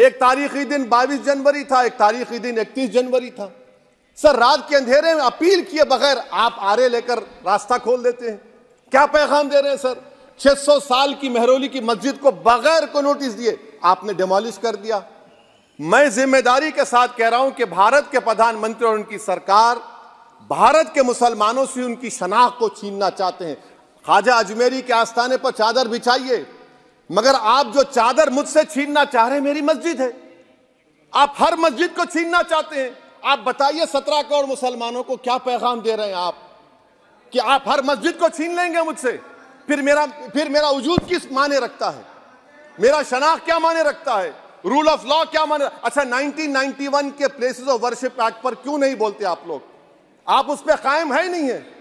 एक तारीखी दिन 22 जनवरी था एक तारीखी दिन 31 जनवरी था सर रात के अंधेरे में अपील किए बगैर आप आरे लेकर रास्ता खोल देते हैं क्या पैगाम दे रहे हैं सर 600 साल की मेहरोली की मस्जिद को बगैर को नोटिस दिए आपने डिमोलिश कर दिया मैं जिम्मेदारी के साथ कह रहा हूं कि भारत के प्रधानमंत्री और उनकी सरकार भारत के मुसलमानों से उनकी शनाख्त को छीनना चाहते हैं ख्वाजा अजमेरी के आस्थाने पर चादर बिछाइए मगर आप जो चादर मुझसे छीनना चाह रहे मेरी मस्जिद है आप हर मस्जिद को छीनना चाहते हैं आप बताइए सत्रह करोड़ मुसलमानों को क्या पैगाम दे रहे हैं आप कि आप हर मस्जिद को छीन लेंगे मुझसे फिर मेरा फिर मेरा वजूद किस माने रखता है मेरा शनाख क्या माने रखता है रूल ऑफ लॉ क्या माने अच्छा 1991 के प्लेसेस ऑफ वर्शिप एक्ट पर क्यों नहीं बोलते आप लोग आप उस पर कायम है नहीं है